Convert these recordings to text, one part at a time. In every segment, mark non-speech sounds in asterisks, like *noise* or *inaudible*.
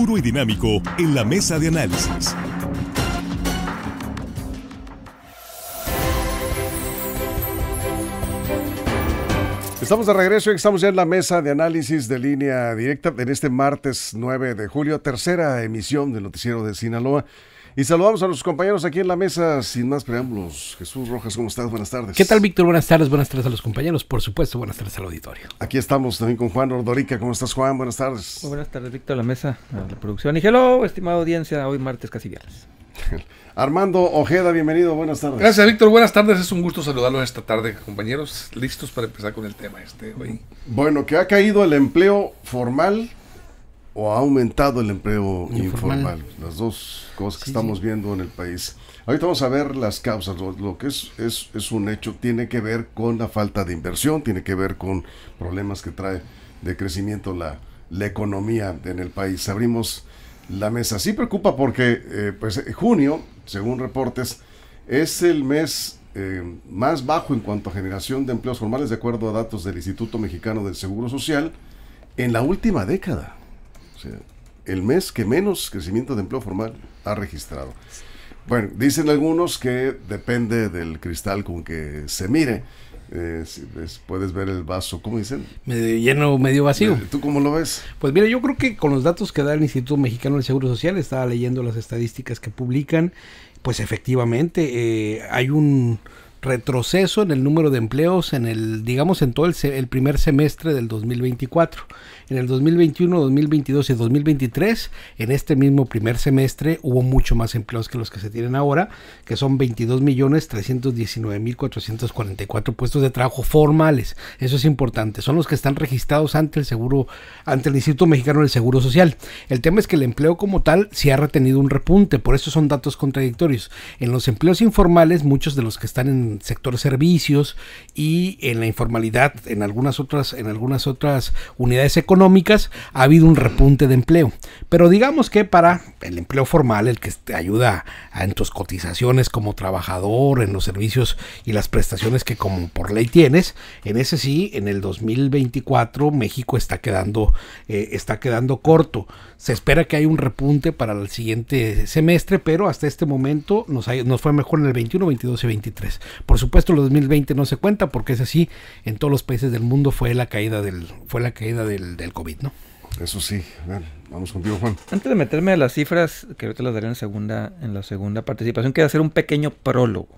Puro y dinámico en la mesa de análisis. Estamos de regreso y estamos ya en la mesa de análisis de línea directa en este martes 9 de julio, tercera emisión del Noticiero de Sinaloa. Y saludamos a los compañeros aquí en la mesa, sin más preámbulos. Jesús Rojas, ¿cómo estás? Buenas tardes. ¿Qué tal, Víctor? Buenas tardes, buenas tardes a los compañeros, por supuesto, buenas tardes al auditorio. Aquí estamos también con Juan Ordorica. ¿Cómo estás, Juan? Buenas tardes. buenas tardes, Víctor, a la mesa, a la producción. Y hello, estimada audiencia, hoy martes casi viernes. *laughs* Armando Ojeda, bienvenido, buenas tardes. Gracias, Víctor, buenas tardes. Es un gusto saludarlos esta tarde, compañeros. Listos para empezar con el tema este hoy. Bueno, que ha caído el empleo formal o ha aumentado el empleo informal. las dos cosas que estamos viendo en el país. Ahorita vamos a ver las causas. Lo, que es, es, un hecho tiene que ver con la falta de inversión, tiene que ver con problemas que trae de crecimiento la, la economía en el país. Abrimos la mesa. Sí preocupa porque eh, pues, eh, junio, según reportes, es el mes eh, más bajo en cuanto a generación de empleos formales, de acuerdo a datos del Instituto Mexicano del Seguro Social, en la última década sea, el mes que menos crecimiento de empleo formal ha registrado. Bueno, dicen algunos que depende del cristal con que se mire. Eh, puedes ver el vaso, ¿cómo dicen? Medio lleno, medio vacío. ¿Tú cómo lo ves? Pues mira, yo creo que con los datos que da el Instituto Mexicano del Seguro Social, estaba leyendo las estadísticas que publican, pues efectivamente eh, hay un retroceso en el número de empleos en el, digamos, en todo el, primer semestre del 2024. En el 2021, 2022 y 2023, en este mismo primer semestre hubo mucho más empleos que los que se tienen ahora, que son 22 millones 319 mil 444 puestos de trabajo formales. Eso es importante. Son los que están registrados ante el seguro, ante el Instituto Mexicano del Seguro Social. El tema es que el empleo como tal sí ha retenido un repunte, por eso son datos contradictorios. En los empleos informales, muchos de los que están en sector servicios y en la informalidad en algunas otras en algunas otras unidades económicas ha habido un repunte de empleo pero digamos que para el empleo formal el que te ayuda a, en tus cotizaciones como trabajador en los servicios y las prestaciones que como por ley tienes en ese sí en el 2024 México está quedando eh, está quedando corto se espera que haya un repunte para el siguiente semestre pero hasta este momento nos, nos fue mejor en el 21 22 y 23 por supuesto, el 2020 no se cuenta porque es así, en todos los países del mundo fue la caída del, fue la caída del, COVID, ¿no? Eso sí, vamos contigo, Juan. Antes de meterme a las cifras, que ahorita las daré en, segunda, en la segunda participación, quiero hacer un pequeño prólogo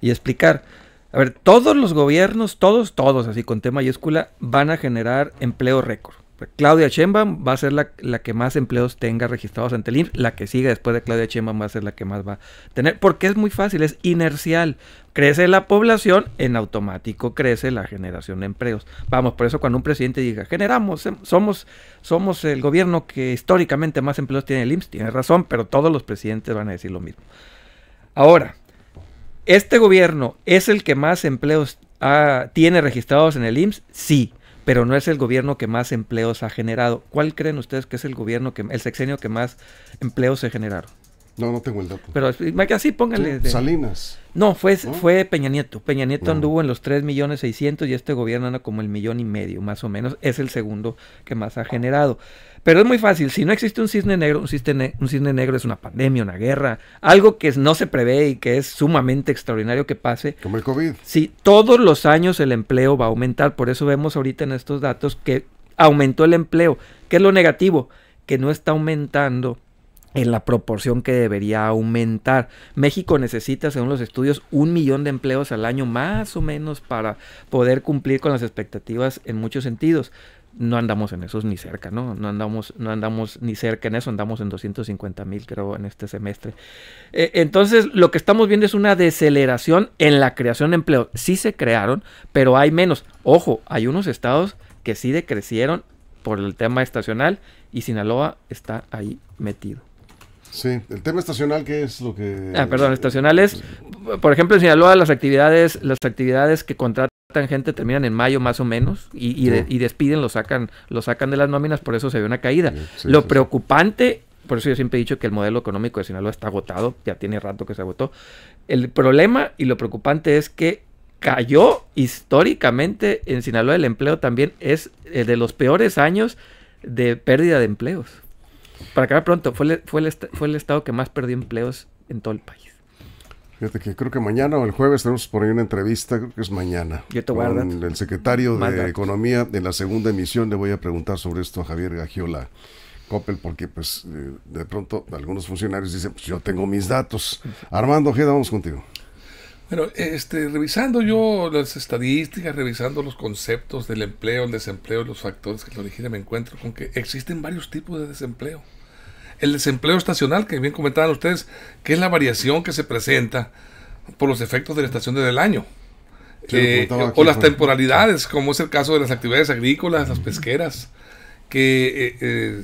y explicar. A ver, todos los gobiernos, todos, todos, así con T mayúscula, van a generar empleo récord. Claudia Chemba va a ser la, que más empleos tenga registrados ante el IMSS, La que sigue después de Claudia Chemba va a ser la que más va a tener. Porque es muy fácil, es inercial. Crece la población, en automático crece la generación de empleos. Vamos, por eso cuando un presidente diga, generamos, em, somos, somos el gobierno que históricamente más empleos tiene el IMSS, tiene razón, pero todos los presidentes van a decir lo mismo. Ahora, este gobierno es el que más empleos ah, tiene registrados en el IMSS, sí pero no es el gobierno que más empleos ha generado. ¿Cuál creen ustedes que es el gobierno que el sexenio que más empleos se generaron? No, no tengo el dato. Pero así pónganle. Salinas. No, fue, fue Peña Nieto. Peña Nieto ah. anduvo en los 3 millones 600 y este gobierno anda como el millón y medio, más o menos. Es el segundo que más ha generado. Pero es muy fácil. Si no existe un cisne negro, un cisne negro es una pandemia, una guerra, algo que no se prevé y que es sumamente extraordinario que pase. Como el COVID. Sí, todos los años el empleo va a aumentar. Por eso vemos ahorita en estos datos que aumentó el empleo. ¿Qué es lo negativo? Que no está aumentando en la proporción que debería aumentar. México necesita, según los estudios, un millón de empleos al año más o menos para poder cumplir con las expectativas en muchos sentidos. No andamos en esos ni cerca, ¿no? No andamos, no andamos ni cerca en eso, andamos en 250 mil creo en este semestre. E, entonces, lo que estamos viendo es una deceleración en la creación de empleo. Sí se crearon, pero hay menos. Ojo, hay unos estados que sí decrecieron por el tema estacional y Sinaloa está ahí metido. Sí, el tema estacional, ¿qué es lo que...? Ah, perdón, estacionales, por ejemplo, en Sinaloa las actividades, las actividades que contratan gente terminan en mayo más o menos y, mm. despiden, lo sacan, lo sacan de las nóminas, por eso se ve una caída. lo preocupante, por eso yo siempre he dicho que el modelo económico de Sinaloa está agotado, ya tiene rato que se agotó. El problema y lo preocupante es que cayó históricamente en Sinaloa el empleo también, es eh, de los peores años de pérdida de empleos. Para acabar pronto, fue el, fue, el estado que más perdió empleos en todo el país. Fíjate que creo que mañana o el jueves tenemos por ahí una entrevista, creo que es mañana. con el secretario de Economía, de la segunda emisión le voy a preguntar sobre esto a Javier Gagiola Coppel, porque pues eh, de pronto algunos funcionarios dicen, pues yo tengo mis datos. Armando Ojeda, vamos contigo. Bueno, este, revisando yo las estadísticas, revisando los conceptos del empleo, el desempleo los factores que lo originan, me encuentro con que existen varios tipos de desempleo. El desempleo estacional, que bien comentaban ustedes, que es la variación que se presenta por los efectos de la estación del año. Eh, o las temporalidades, como es el caso de las actividades agrícolas, las pesqueras, que eh,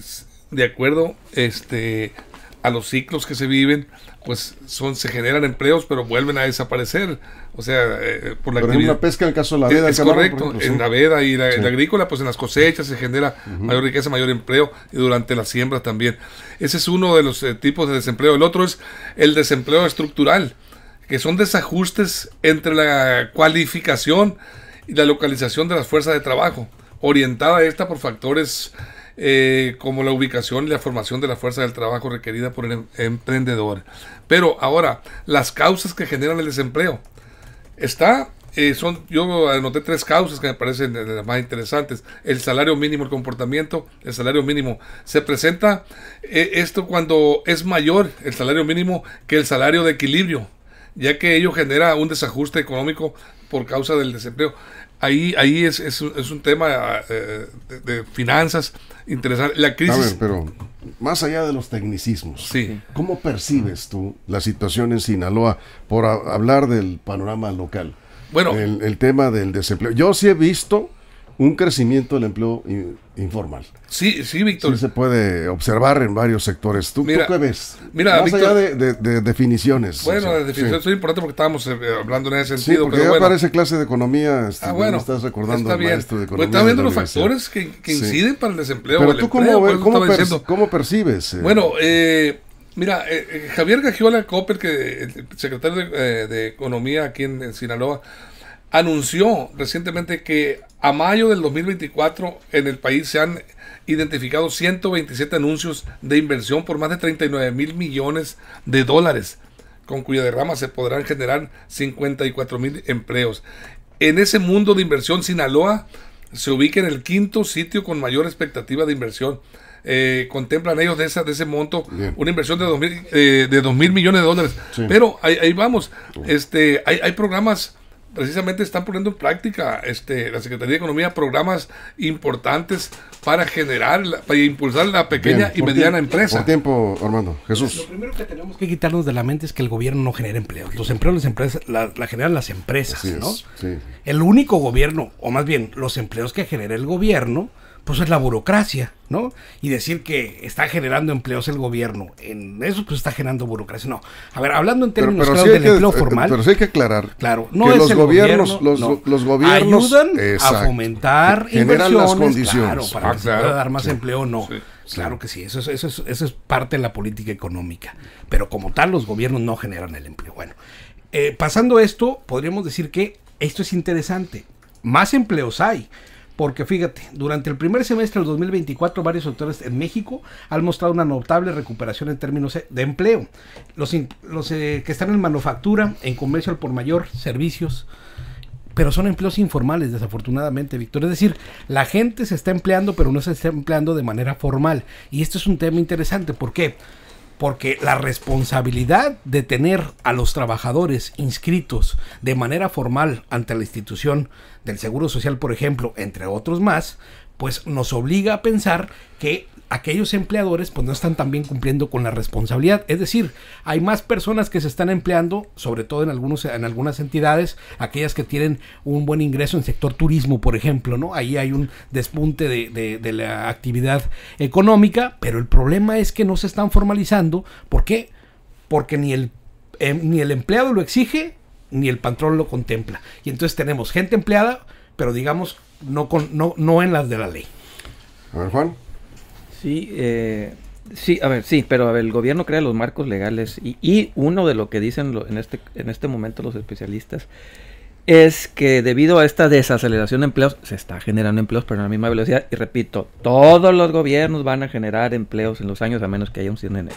de acuerdo este, a los ciclos que se viven, pues son se generan empleos, pero vuelven a desaparecer. O sea, eh, por la pero En la pesca, en el caso de la veda. Es, es correcto, en la veda y la, agrícola, pues en las cosechas se genera mayor riqueza, mayor empleo y durante la siembra también. Ese es uno de los eh, tipos de desempleo. El otro es el desempleo estructural, que son desajustes entre la cualificación y la localización de las fuerzas de trabajo, orientada esta por factores eh, como la ubicación y la formación de la fuerza del trabajo requerida por el em, emprendedor. Pero ahora, las causas que generan el desempleo. Está eh, son, yo anoté tres causas que me parecen las más interesantes. El salario mínimo, el comportamiento, el salario mínimo. Se presenta eh, esto cuando es mayor el salario mínimo que el salario de equilibrio, ya que ello genera un desajuste económico por causa del desempleo ahí, ahí es, es, un tema eh, de, finanzas interesante. La crisis... A ver, pero más allá de los tecnicismos, sí. ¿cómo percibes tú la situación en Sinaloa por hablar del panorama local? Bueno, el tema del desempleo. Yo sí he visto un crecimiento del empleo informal. Sí, sí, Víctor. Sí se puede observar en varios sectores. ¿Tú, qué ves? Mira, Más allá de, definiciones. Bueno, de definiciones sí. importante porque estábamos eh, hablando en ese sentido. Sí, porque pero ya clase de economía. ah, este, bueno, estás recordando está maestro de pues, economía. estás viendo los factores que, inciden para el desempleo. Pero el tú empleo, cómo, cómo, cómo, percibes. Eh? bueno, eh, mira, Javier Gagiola Copper, que el secretario de, Economía aquí en Sinaloa, anunció recientemente que a mayo del 2024 en el país se han identificado 127 anuncios de inversión por más de 39 mil millones de dólares, con cuya derrama se podrán generar 54 mil empleos. En ese mundo de inversión, Sinaloa se ubica en el quinto sitio con mayor expectativa de inversión. Eh, contemplan ellos de, de ese monto una inversión de 2 mil, eh, de mil millones de dólares. Pero ahí, vamos, este, hay, hay programas precisamente están poniendo en práctica este, la Secretaría de Economía programas importantes para generar, para impulsar la pequeña y mediana empresa. Por tiempo, Armando. Jesús. Lo primero que tenemos que quitarnos de la mente es que el gobierno no genera empleo. Los empleos las empresas, la, generan las empresas, ¿no? El único gobierno, o más bien, los empleos que genera el gobierno pues es la burocracia, ¿no? Y decir que está generando empleos el gobierno, en eso pues está generando burocracia, no. A ver, hablando en términos del empleo eh, formal. Pero sí hay que aclarar claro, no es los, el gobiernos, gobierno, los, los gobiernos ayudan a fomentar generan las condiciones ah, claro, para que dar más empleo, no. claro que sí, eso es, eso, es, parte de la política económica, pero como tal los gobiernos no generan el empleo. Bueno, eh, pasando esto, podríamos decir que esto es interesante, más empleos hay, porque fíjate, durante el primer semestre del 2024 varios sectores en México han mostrado una notable recuperación en términos de empleo. Los, eh, que están en manufactura, en comercio al por mayor, servicios, pero son empleos informales, desafortunadamente, Víctor. Es decir, la gente se está empleando, pero no se está empleando de manera formal. Y esto es un tema interesante. ¿Por qué? porque la responsabilidad de tener a los trabajadores inscritos de manera formal ante la institución del Seguro Social, por ejemplo, entre otros más, pues nos obliga a pensar que aquellos empleadores pues no están también cumpliendo con la responsabilidad. Es decir, hay más personas que se están empleando, sobre todo en, algunos, en algunas entidades, aquellas que tienen un buen ingreso en sector turismo, por ejemplo, ¿no? Ahí hay un despunte de, la actividad económica, pero el problema es que no se están formalizando. ¿Por qué? Porque ni el, em, ni el empleado lo exige, ni el patrón lo contempla. Y entonces tenemos gente empleada, pero digamos, no, con, no, no en las de la ley. A ver, Juan. Sí, eh, sí, a ver, sí, pero el gobierno crea los marcos legales y, uno de lo que dicen en, este, en este momento los especialistas es que debido a esta desaceleración de empleos, se está generando empleos, pero a la misma velocidad. Y repito, todos los gobiernos van a generar empleos en los años, a menos que haya un 100 de enero.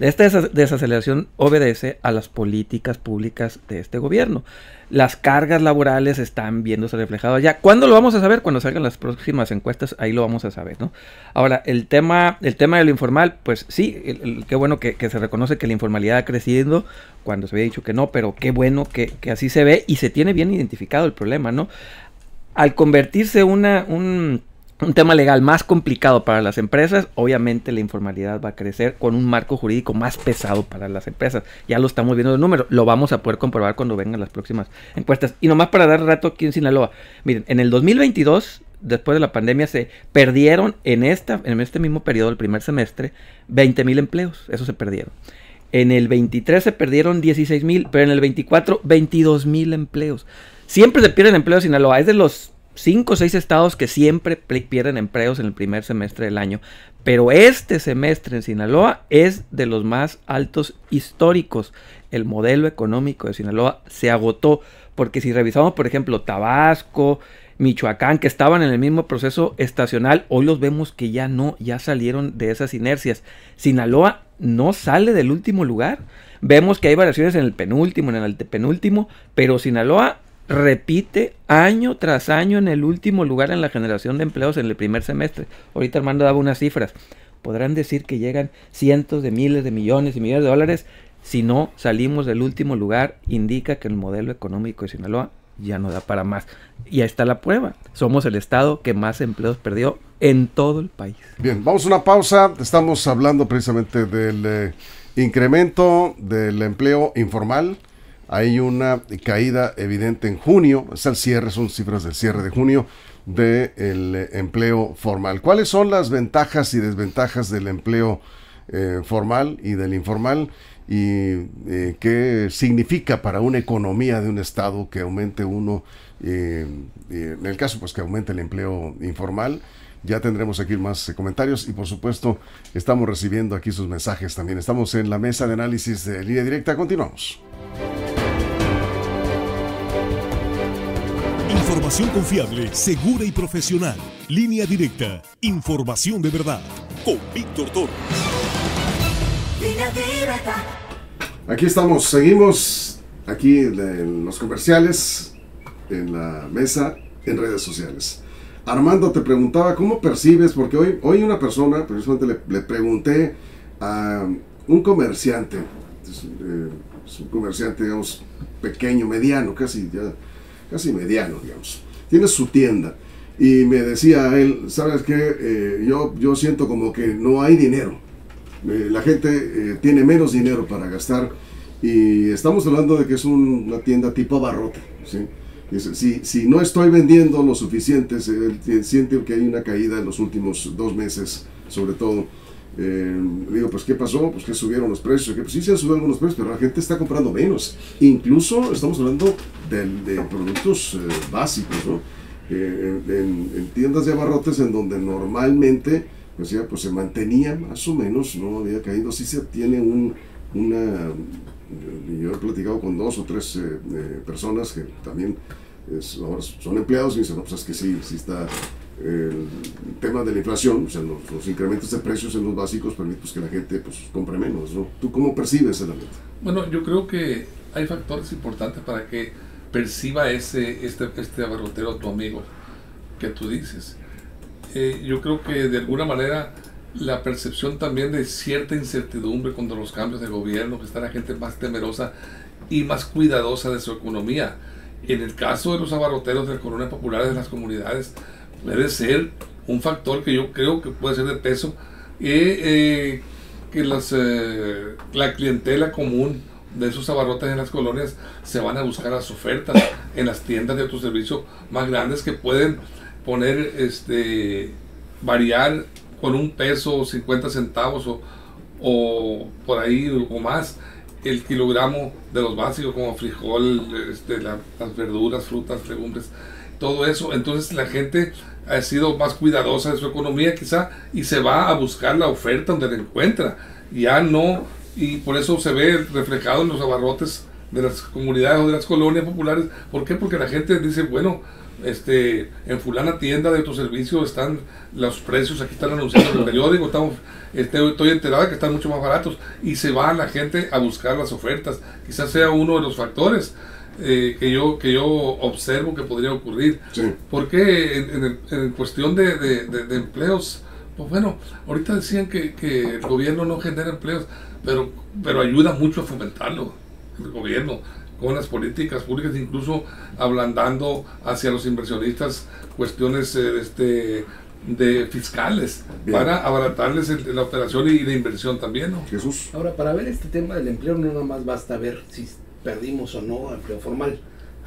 Esta desaceleración obedece a las políticas públicas de este gobierno las cargas laborales están viéndose reflejadas ya. ¿Cuándo lo vamos a saber? Cuando salgan las próximas encuestas, ahí lo vamos a saber, ¿no? Ahora, el tema, el tema de lo informal, pues sí, qué bueno que, se reconoce que la informalidad ha crecido cuando se había dicho que no, pero qué bueno que, que así se ve y se tiene bien identificado el problema, ¿no? Al convertirse una, un un tema legal más complicado para las empresas, obviamente la informalidad va a crecer con un marco jurídico más pesado para las empresas. Ya lo estamos viendo de número números, lo vamos a poder comprobar cuando vengan las próximas encuestas. Y nomás para dar rato aquí en Sinaloa, miren, en el 2022, después de la pandemia, se perdieron en, esta, en este mismo periodo, el primer semestre, 20 mil empleos, eso se perdieron. En el 23 se perdieron 16 mil, pero en el 24, 22 mil empleos. Siempre se pierden empleos en Sinaloa, es de los cinco o seis estados que siempre pierden empleos en el primer semestre del año. Pero este semestre en Sinaloa es de los más altos históricos. El modelo económico de Sinaloa se agotó. Porque si revisamos, por ejemplo, Tabasco, Michoacán, que estaban en el mismo proceso estacional, hoy los vemos que ya no, ya salieron de esas inercias. Sinaloa no sale del último lugar. Vemos que hay variaciones en el penúltimo, en el antepenúltimo, pero Sinaloa repite año tras año en el último lugar en la generación de empleos en el primer semestre. Ahorita Armando daba unas cifras. Podrán decir que llegan cientos de miles de millones y millones de dólares. Si no salimos del último lugar, indica que el modelo económico de Sinaloa ya no da para más. Y ahí está la prueba. Somos el estado que más empleos perdió en todo el país. Bien, vamos a una pausa. Estamos hablando precisamente del eh, incremento del empleo informal hay una caída evidente en junio, es el cierre, son cifras del cierre de junio del eh, empleo formal. ¿Cuáles son las ventajas y desventajas del empleo eh, formal y del informal? ¿Y eh, qué significa para una economía de un Estado que aumente uno, en el caso pues que aumente el empleo informal? Ya tendremos aquí más comentarios y por supuesto estamos recibiendo aquí sus mensajes también. Estamos en la mesa de análisis de línea directa. Continuamos. Información confiable, segura y profesional. Línea directa. Información de verdad. Con Víctor Torres. Aquí estamos, seguimos aquí en los comerciales, en la mesa, en redes sociales. Armando te preguntaba, ¿cómo percibes? Porque hoy, hoy una persona, precisamente le, pregunté a un comerciante, eh, es, un comerciante, digamos, pequeño, mediano, casi ya casi mediano, digamos. Tiene su tienda. Y me decía él, ¿sabes qué? Eh, yo, yo siento como que no hay dinero. Eh, la gente eh, tiene menos dinero para gastar. Y estamos hablando de que es una tienda tipo abarrote. Si, si, no estoy vendiendo lo suficiente, siente que hay una caída en los últimos dos meses, sobre todo eh, digo, pues ¿qué pasó? Pues que subieron los precios. Que, pues sí se han subido algunos precios, pero la gente está comprando menos. Incluso estamos hablando de, productos eh, básicos, ¿no? Eh, en, tiendas de abarrotes en donde normalmente pues ya pues se mantenía más o menos, no había caído. Sí se tiene un, una... Yo he platicado con dos o tres personas que también son empleados y dicen, no, pues es que sí, sí está el tema de la inflación, o sea, los, incrementos de precios en los básicos permiten pues, que la gente pues, compre menos, ¿no? ¿Tú cómo percibes el aumento? Bueno, yo creo que hay factores importantes para que perciba ese, este, este abarrotero tu amigo que tú dices. Eh, yo creo que de alguna manera la percepción también de cierta incertidumbre contra los cambios de gobierno, que está la gente más temerosa y más cuidadosa de su economía. En el caso de los abarroteros del Corona Popular de las comunidades, debe ser un factor que yo creo que puede ser de peso, y eh, que las, eh, la clientela común de esos abarrotes en las colonias se van a buscar las ofertas en las tiendas de autoservicio más grandes que pueden poner, este, variar con un peso, 50 centavos o, por ahí o más el kilogramo de los básicos como frijol, este, las verduras, frutas, legumbres, todo eso. Entonces la gente ha sido más cuidadosa de su economía quizá y se va a buscar la oferta donde la encuentra. Ya no, y por eso se ve reflejado en los abarrotes de las comunidades o de las colonias populares. ¿Por qué? Porque la gente dice, bueno, este, en fulana tienda de servicio están los precios, aquí están anunciados en el periódico, estamos, este, estoy enterada que están mucho más baratos y se va la gente a buscar las ofertas. Quizás sea uno de los factores. Eh, que, yo, que yo observo que podría ocurrir. Porque en, en, cuestión de, empleos, pues bueno, ahorita decían que, el gobierno no genera empleos, pero, pero ayuda mucho a fomentarlo, el gobierno, con las políticas públicas, incluso ablandando hacia los inversionistas cuestiones eh, este, de fiscales para abaratarles la operación y la inversión también. ¿no? Jesús. Ahora, para ver este tema del empleo no nada más basta ver si perdimos o no empleo formal.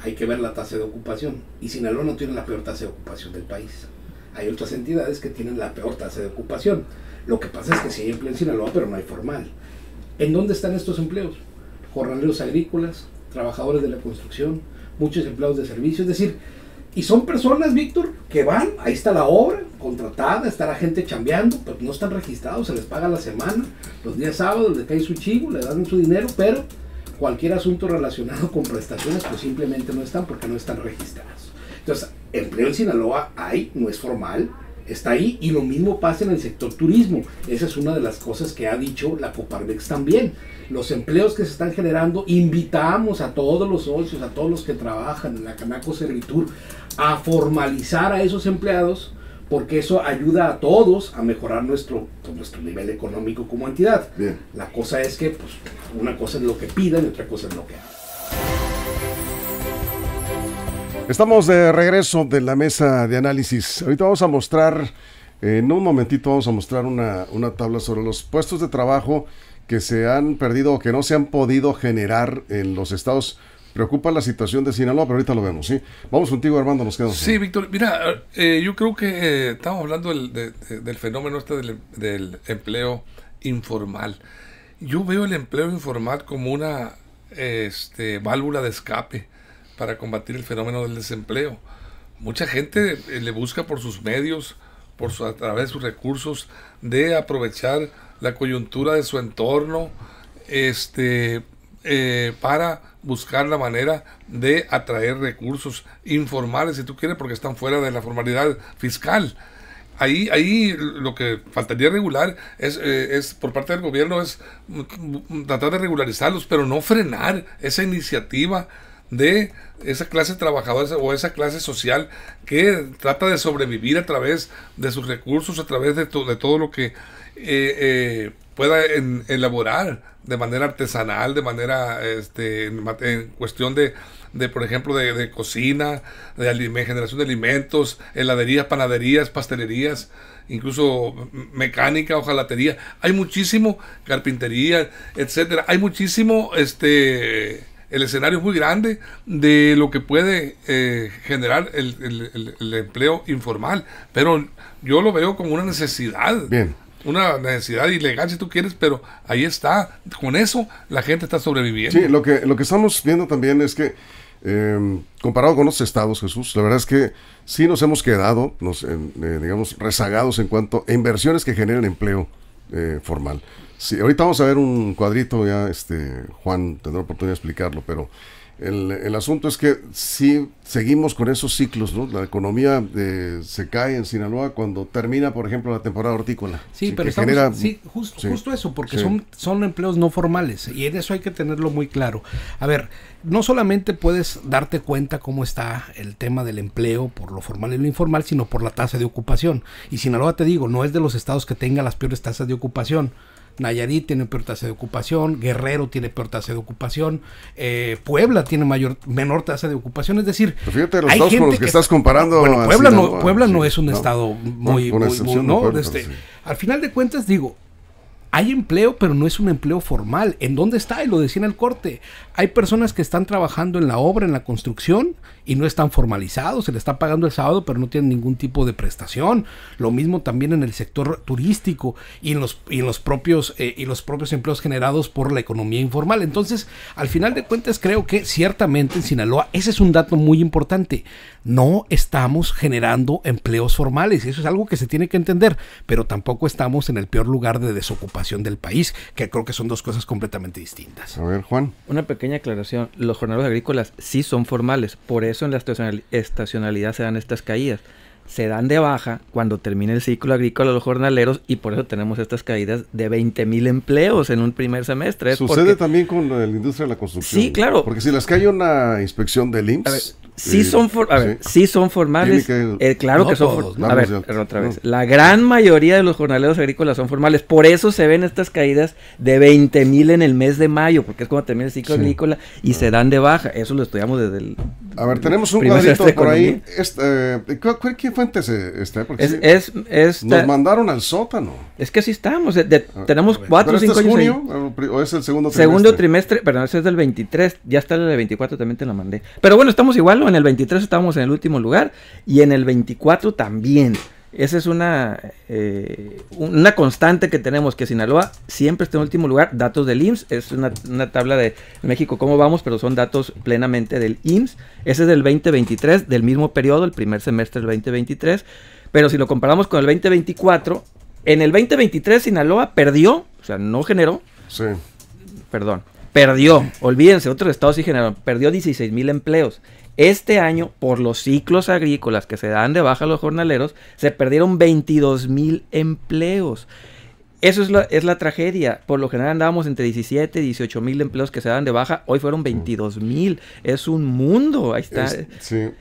Hay que ver la tasa de ocupación. Y Sinaloa no tiene la peor tasa de ocupación del país. Hay otras entidades que tienen la peor tasa de ocupación. Lo que pasa es que si hay empleo en Sinaloa, pero no hay formal. ¿En dónde están estos empleos? Jornaleros agrícolas, trabajadores de la construcción, muchos empleados de servicios... Es decir, y son personas, Víctor, que van, ahí está la obra, contratada, está la gente chambeando, pero pues no están registrados, se les paga la semana, los días sábados les cae su chivo, le dan su dinero, pero cualquier asunto relacionado con prestaciones, pues simplemente no están porque no están registradas Entonces, empleo en Sinaloa hay, no es formal, está ahí y lo mismo pasa en el sector turismo. Esa es una de las cosas que ha dicho la Coparmex también. Los empleos que se están generando, invitamos a todos los socios, a todos los que trabajan en la Canaco Servitur, a formalizar a esos empleados porque eso ayuda a todos a mejorar nuestro, pues, nuestro nivel económico como entidad. La cosa es que pues, una cosa es lo que pidan y otra cosa es lo que hagan. Estamos de regreso de la mesa de análisis. Ahorita vamos a mostrar, en un momentito vamos a mostrar una, una, tabla sobre los puestos de trabajo que se han perdido o que no se han podido generar en los estados preocupa la situación de Sinaloa, pero ahorita lo vemos, ¿sí? Vamos contigo, Armando, nos quedamos. Sí, Víctor, mira, eh, yo creo que eh, estamos hablando del, fenómeno este del, empleo informal. Yo veo el empleo informal como una este, válvula de escape para combatir el fenómeno del desempleo. Mucha gente eh, le busca por sus medios, por su, a través de sus recursos, de aprovechar la coyuntura de su entorno, este, eh, para buscar la manera de atraer recursos informales, si tú quieres, porque están fuera de la formalidad fiscal. Ahí, ahí lo que faltaría regular eh, es, por parte del gobierno es tratar de regularizarlos, pero no frenar esa iniciativa de esa clase trabajadora o esa clase social que trata de sobrevivir a través de sus recursos, a través de, todo lo que eh, pueda elaborar de manera artesanal, de manera, este, en, cuestión de, de, por ejemplo, de, cocina, de generación de alimentos, heladerías, panaderías, pastelerías, incluso mecánica, ojalatería. Hay muchísimo, carpintería, etcétera. Hay muchísimo, este, el escenario es muy grande de lo que puede eh, generar el, el, el, empleo informal. Pero yo lo veo como una necesidad. Bien una necesidad ilegal si tú quieres, pero ahí está. Con eso la gente está sobreviviendo. Sí, lo que, lo que estamos viendo también es que em, comparado con los estados, Jesús, la verdad es que sí nos hemos quedado, nos, em, eh, digamos, rezagados en cuanto a inversiones que generen empleo eh, formal. Sí, ahorita vamos a ver un cuadrito, ya este, Juan tendrá oportunidad de explicarlo, pero el, asunto es que si seguimos con esos ciclos, ¿no? La economía eh, se cae en Sinaloa cuando termina, por ejemplo, la temporada hortícola. Sí, pero estamos, justo eso, porque son, son empleos no formales y en eso hay que tenerlo muy claro. A ver, no solamente puedes darte cuenta cómo está el tema del empleo por lo formal y lo informal, sino por la tasa de ocupación. Y Sinaloa, te digo, no es de los estados que tenga las peores tasas de ocupación. Nayarit tiene peor tasa de ocupación, Guerrero tiene peor tasa de ocupación, eh, Puebla tiene mayor, menor tasa de ocupación, es decir... fíjate los que, estás comparando... Puebla, no, es un estado muy... muy, este, al final de cuentas digo, hay empleo, pero no es un empleo formal. ¿En dónde está? Y lo decía en el corte. Hay personas que están trabajando en la obra, en la construcción, y no están formalizados. Se le está pagando el sábado, pero no tienen ningún tipo de prestación. Lo mismo también en el sector turístico y en los, y en los, propios, eh, y los propios empleos generados por la economía informal. Entonces, al final de cuentas, creo que ciertamente en Sinaloa, ese es un dato muy importante. No estamos generando empleos formales. Eso es algo que se tiene que entender, pero tampoco estamos en el peor lugar de desocupación del país, que creo que son dos cosas completamente distintas. A ver, Juan. Una pequeña aclaración. Los jornaleros agrícolas sí son formales, por eso en la estacionalidad se dan estas caídas se dan de baja cuando termina el ciclo agrícola los jornaleros y por eso tenemos estas caídas de 20 mil empleos en un primer semestre. Sucede también con la industria de la construcción. Sí, claro. Porque si las cae una inspección del IMSS, sí son, son formales. Eh, claro que son formales A ver, otra vez. La gran mayoría de los jornaleros agrícolas son formales. Por eso se ven estas caídas de 20.000 mil en el mes de mayo, porque es cuando termina el ciclo agrícola y se ah. dan de baja. Eso lo estudiamos desde el. A ver, tenemos un cuadrito por ahí. Este, eh, qué fuente este, es es, nos mandaron al sótano. Es que así estamos. Eh, ah, tenemos cuatro este o cinco este es Junio, ¿O es el segundo trimestre? Segundo trimestre, perdón, ese es del 23. Ya está el del 24, también te la mandé. Pero bueno, estamos igual, en el 23 estábamos en el último lugar y en el 24 también. Esa es una, eh, una constante que tenemos, que Sinaloa siempre está en último lugar. Datos del IMSS, es una, tabla de México cómo vamos, pero son datos plenamente del IMSS. Ese es del 2023, del mismo periodo, el primer semestre del 2023. Pero si lo comparamos con el 2024, en el 2023 Sinaloa perdió, o sea, no generó. Sí. Perdón, perdió, olvídense, otros estados sí generaron, perdió 16 mil empleos. Este año, por los ciclos agrícolas que se dan de baja los jornaleros, se perdieron 22 mil empleos. Eso es la, tragedia. Por lo general andábamos entre 17 y 18 mil empleos que se dan de baja. Hoy fueron 22 mil. Es un mundo. Ahí está.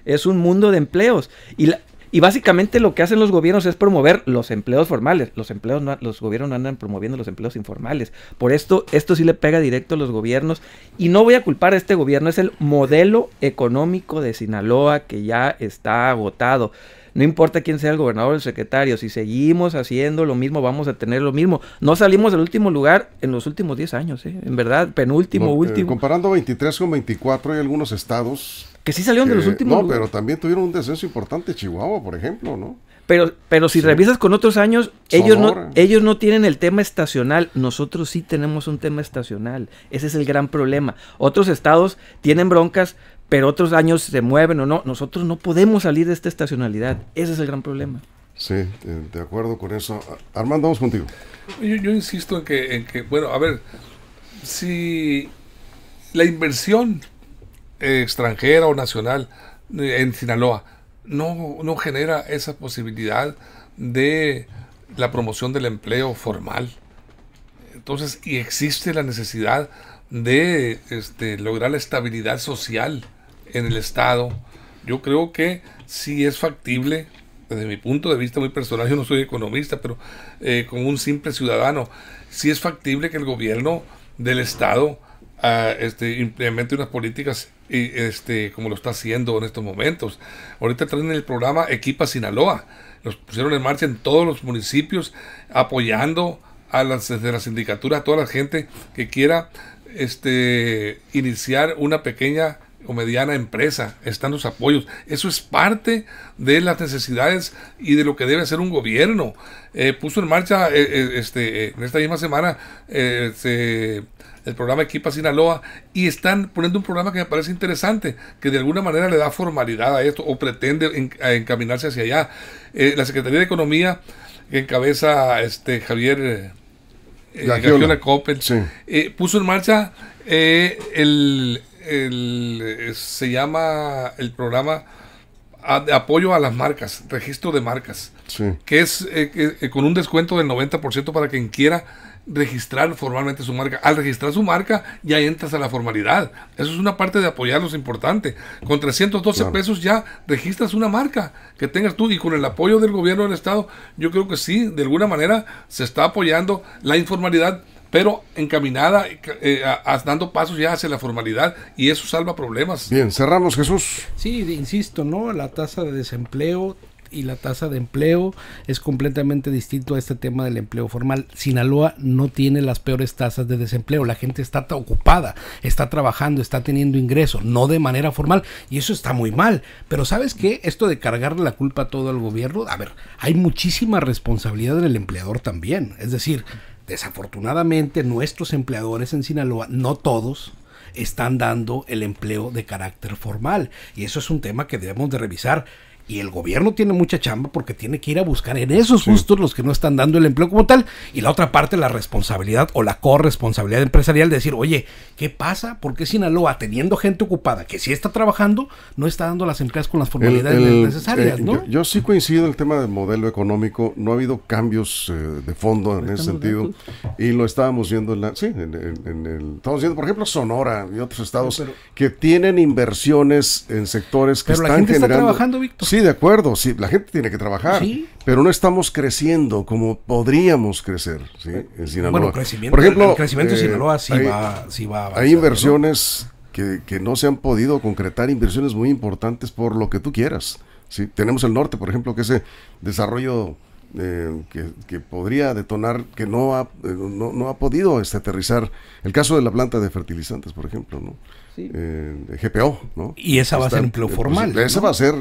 es un mundo de empleos. Y la, y básicamente lo que hacen los gobiernos es promover los empleos formales. Los empleos los gobiernos no andan promoviendo los empleos informales. Por esto, esto sí le pega directo a los gobiernos. Y no voy a culpar a este gobierno, es el modelo económico de Sinaloa que ya está agotado. No importa quién sea el gobernador o el secretario, si seguimos haciendo lo mismo, vamos a tener lo mismo. No salimos del último lugar en los últimos 10 años, ¿eh? en verdad, penúltimo, eh, último. comparando 23 con 24, hay algunos estados que sí salieron de los últimos. No, pero también tuvieron un descenso importante, Chihuahua, por ejemplo, ¿no? Pero, pero si revisas con otros años, ellos no, ellos no tienen el tema estacional. Nosotros sí tenemos un tema estacional. Ese es el gran problema. Otros estados tienen broncas, pero otros años se mueven o no. Nosotros no podemos salir de esta estacionalidad. Ese es el gran problema. Sí, eh, de acuerdo con eso. Armando, vamos contigo. Yo, insisto que, en que, bueno, a ver, si la inversión extranjera o nacional eh, en Sinaloa no, no genera esa posibilidad de la promoción del empleo formal. Entonces, y existe la necesidad de este, lograr la estabilidad social en el Estado. Yo creo que si es factible, desde mi punto de vista muy personal, *laughs* yo no soy economista, pero eh, con como un simple ciudadano, si es factible que el gobierno del Estado ah, este, implemente unas políticas y este como lo está haciendo en estos momentos. Ahorita traen el programa Equipa Sinaloa. Los pusieron en marcha en todos los municipios, apoyando a las desde la sindicatura a toda la gente que quiera este iniciar una pequeña o mediana empresa. Están los apoyos. Eso es parte de las necesidades y de lo que debe hacer un gobierno. Eh, puso en marcha eh, eh, este, en esta misma semana el programa Equipa Sinaloa, y están poniendo un programa que me parece interesante, que de alguna manera le da formalidad a esto o pretende encaminarse hacia allá. Eh, la Secretaría de Economía, que encabeza este, Javier eh, eh Coppel, eh, puso en marcha el, se llama el programa de apoyo a las marcas, registro de marcas, que es con un descuento del 90% para quien quiera registrar formalmente su marca. Al registrar su marca ya entras a la formalidad. Eso es una parte de apoyarlos importante. Con 312 pesos ya registras una marca que tengas tú y con el apoyo del gobierno del estado, yo creo que sí, de alguna manera se está apoyando la informalidad pero encaminada, eh, dando pasos ya hacia la formalidad y eso salva problemas. Bien, cerramos Jesús. Sí, insisto, ¿no? La tasa de desempleo y la tasa de empleo es completamente distinto a este tema del empleo formal. Sinaloa no tiene las peores tasas de desempleo. La gente está ocupada, está trabajando, está teniendo ingresos, no de manera formal. Y eso está muy mal. Pero ¿sabes qué? Esto de cargarle la culpa a todo el gobierno, a ver, hay muchísima responsabilidad del empleador también. Es decir, desafortunadamente nuestros empleadores en Sinaloa, no todos, están dando el empleo de carácter formal. Y eso es un tema que debemos de revisar. Y el gobierno tiene mucha chamba porque tiene que ir a buscar en esos los que no están dando el empleo como tal. Y la otra parte, la responsabilidad o la corresponsabilidad empresarial de decir, oye, ¿qué pasa? ¿Por qué Sinaloa, teniendo gente ocupada que sí está trabajando, no está dando las empleas con las formalidades necesarias? Eh, ¿no? yo, sí coincido en el tema del modelo económico. No ha habido cambios eh, de fondo en ese sentido. Y lo estábamos viendo en la... Sí, en, el, estamos viendo, por ejemplo, Sonora y otros estados que tienen inversiones en sectores que están generando... Está trabajando, Víctor. Sí, de acuerdo, sí, la gente tiene que trabajar, pero no estamos creciendo como podríamos crecer, ¿sí? Eh, en Sinaloa. Bueno, Por ejemplo, el crecimiento en eh, Sinaloa sí, va, sí va a Hay inversiones Que, no se han podido concretar, inversiones muy importantes por lo que tú quieras. ¿sí? Tenemos el norte, por ejemplo, que ese desarrollo eh, que, podría detonar, que no ha, eh, no, ha podido este, aterrizar. El caso de la planta de fertilizantes, por ejemplo, ¿no? Eh, GPO, ¿no? Y esa va a ser un empleo formal. esa va a ser,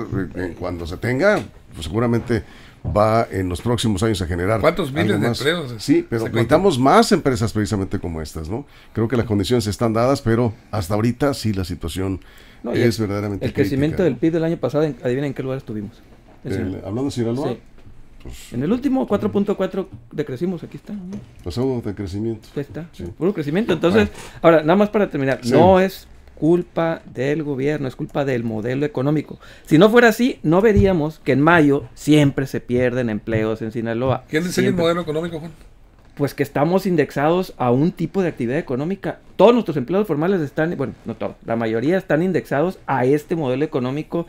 cuando se tenga, pues, seguramente va en los próximos años a generar. ¿Cuántos miles de empleos? Sí, pero necesitamos más empresas precisamente como estas, ¿no? Creo que las condiciones están dadas, pero hasta ahorita sí la situación es verdaderamente. El crecimiento del PIB del año pasado, adivinen en qué lugar estuvimos. hablando de Sinaloa. Pues, en el último 4.4 pues, decrecimos, aquí está. Pasamos de crecimiento. Ahí está, puro crecimiento. Entonces, ahora, nada más para terminar, no es culpa del gobierno, es culpa del modelo económico. Si no fuera así, no veríamos que en mayo siempre se pierden empleos en Sinaloa. ¿Quién es el modelo económico, Juan? pues que estamos indexados a un tipo de actividad económica. Todos nuestros empleos formales están, bueno, no todos, la mayoría están indexados a este modelo económico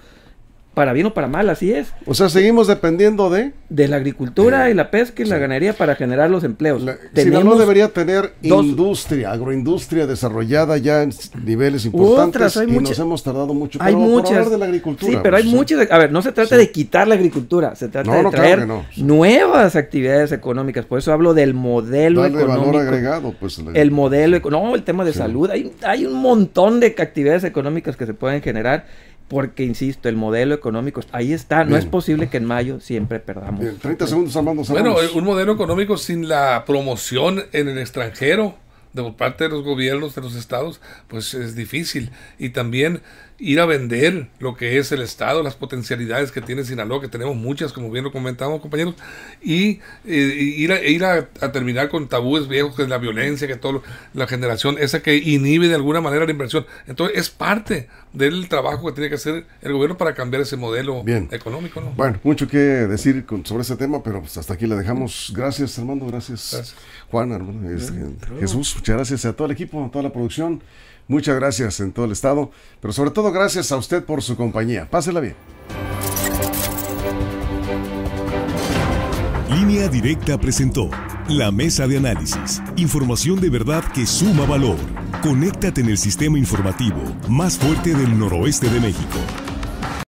para bien o para mal, así es. O sea, seguimos dependiendo de... De la agricultura eh, y la pesca y la ganadería para generar los empleos. no, no debería tener industria, agroindustria desarrollada ya en niveles importantes y nos hemos tardado mucho. muchas. Hablar de la agricultura. Sí, pero hay pues, muchas... A ver, no se trata de quitar la agricultura, se trata de crear traer nuevas actividades económicas. Por eso hablo del modelo económico. valor agregado, pues. El modelo... No, el tema de salud. Hay, hay un montón de actividades económicas que se pueden generar porque, insisto, el modelo económico, ahí está, no es posible que en mayo siempre perdamos. 30 segundos, Armando. Bueno, un modelo económico sin la promoción en el extranjero de parte de los gobiernos de los estados, pues es difícil. Y también ir a vender lo que es el estado, las potencialidades que tiene Sinaloa, que tenemos muchas, como bien lo comentamos, compañeros, eh, y ir, a, ir a, terminar con tabúes viejos, que es la violencia, que todo la generación esa que inhibe de alguna manera la inversión. Entonces es parte del trabajo que tiene que hacer el gobierno para cambiar ese modelo económico. Bueno, mucho que decir con, sobre ese tema, pero pues, hasta aquí le dejamos. Gracias, Armando, gracias. Juan, Jesús, muchas gracias a todo el equipo, a toda la producción. Muchas gracias en todo el estado, pero sobre todo gracias a usted por su compañía. Pásela bien. Línea Directa presentó la mesa de análisis. Información de verdad que suma valor. Conéctate en el sistema informativo más fuerte del noroeste de México.